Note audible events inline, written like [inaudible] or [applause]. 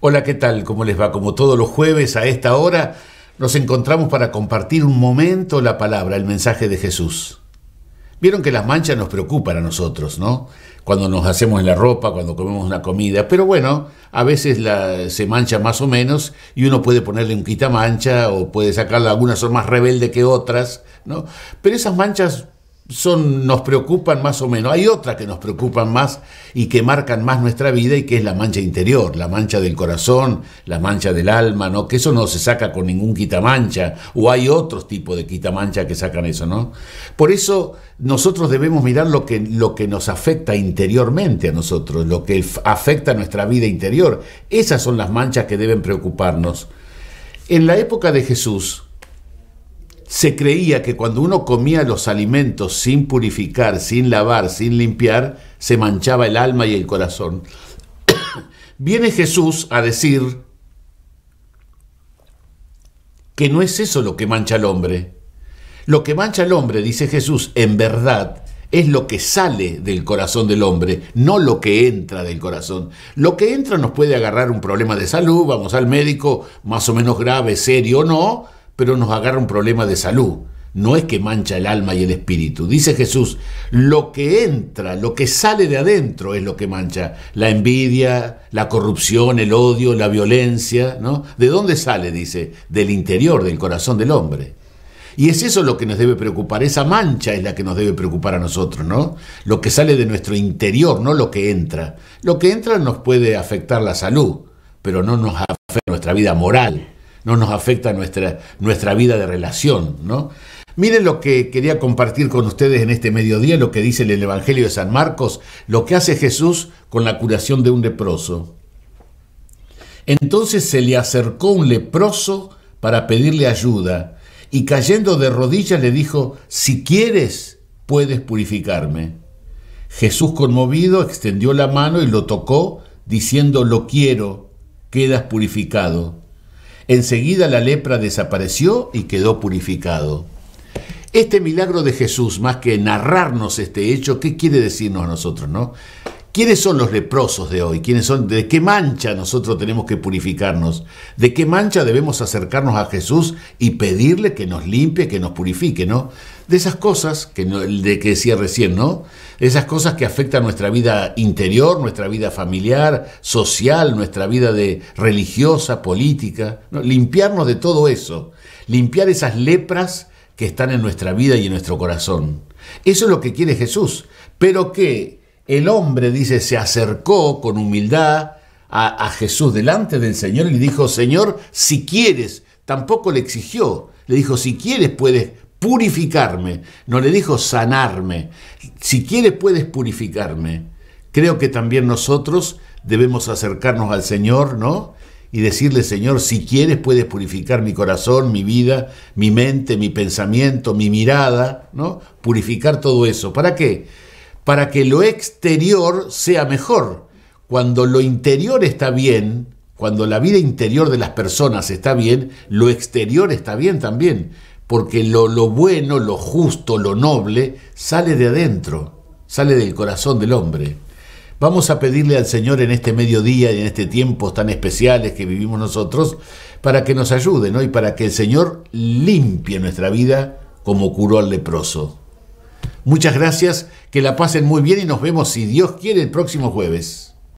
Hola, ¿qué tal? ¿Cómo les va? Como todos los jueves a esta hora, nos encontramos para compartir un momento la palabra, el mensaje de Jesús. Vieron que las manchas nos preocupan a nosotros, ¿no? Cuando nos hacemos la ropa, cuando comemos una comida. Pero bueno, a veces se mancha más o menos y uno puede ponerle un quita mancha o puede sacarla. Algunas son más rebelde que otras, ¿no? Pero esas manchas son, nos preocupan más o menos. Hay otra que nos preocupan más y que marcan más nuestra vida y que es la mancha interior, la mancha del corazón, la mancha del alma, ¿no? Que eso no se saca con ningún quitamancha o hay otros tipos de quitamancha que sacan eso, ¿no? Por eso nosotros debemos mirar lo que, lo que nos afecta interiormente a nosotros, lo que afecta a nuestra vida interior. Esas son las manchas que deben preocuparnos. En la época de Jesús, se creía que cuando uno comía los alimentos sin purificar, sin lavar, sin limpiar, se manchaba el alma y el corazón. [coughs] Viene Jesús a decir que no es eso lo que mancha al hombre. Lo que mancha al hombre, dice Jesús, en verdad, es lo que sale del corazón del hombre, no lo que entra del corazón. Lo que entra nos puede agarrar un problema de salud, vamos al médico, más o menos grave, serio o no, pero nos agarra un problema de salud. No es que mancha el alma y el espíritu. Dice Jesús, lo que entra, lo que sale de adentro es lo que mancha. La envidia, la corrupción, el odio, la violencia, ¿no? ¿De dónde sale? Dice, del interior, del corazón del hombre. Y es eso lo que nos debe preocupar, esa mancha es la que nos debe preocupar a nosotros, ¿no? Lo que sale de nuestro interior, no lo que entra. Lo que entra nos puede afectar la salud, pero no nos afecta nuestra vida moral no nos afecta nuestra, nuestra vida de relación, ¿no? Miren lo que quería compartir con ustedes en este mediodía, lo que dice el Evangelio de San Marcos, lo que hace Jesús con la curación de un leproso. Entonces se le acercó un leproso para pedirle ayuda y cayendo de rodillas le dijo, si quieres, puedes purificarme. Jesús conmovido extendió la mano y lo tocó, diciendo, lo quiero, quedas purificado. Enseguida la lepra desapareció y quedó purificado. Este milagro de Jesús, más que narrarnos este hecho, ¿qué quiere decirnos a nosotros, no? ¿Quiénes son los leprosos de hoy? ¿Quiénes son? ¿De qué mancha nosotros tenemos que purificarnos? ¿De qué mancha debemos acercarnos a Jesús y pedirle que nos limpie, que nos purifique, ¿no? De esas cosas que de que decía recién, ¿no? Esas cosas que afectan nuestra vida interior, nuestra vida familiar, social, nuestra vida de religiosa, política, limpiarnos de todo eso, limpiar esas lepras que están en nuestra vida y en nuestro corazón. Eso es lo que quiere Jesús, pero ¿qué? El hombre, dice, se acercó con humildad a, Jesús delante del Señor y dijo, Señor, si quieres, tampoco le exigió, le dijo, si quieres puedes purificarme, no le dijo sanarme, si quieres puedes purificarme. Creo que también nosotros debemos acercarnos al Señor, ¿no? Y decirle, Señor, si quieres puedes purificar mi corazón, mi vida, mi mente, mi pensamiento, mi mirada, ¿no? Purificar todo eso. ¿Para qué? para que lo exterior sea mejor. Cuando lo interior está bien, cuando la vida interior de las personas está bien, lo exterior está bien también, porque lo, bueno, lo justo, lo noble, sale de adentro, sale del corazón del hombre. Vamos a pedirle al Señor en este mediodía y en este tiempo tan especiales que vivimos nosotros, para que nos ayude, ¿no? Y para que el Señor limpie nuestra vida como curó al leproso. Muchas gracias, que la pasen muy bien y nos vemos, si Dios quiere, el próximo jueves.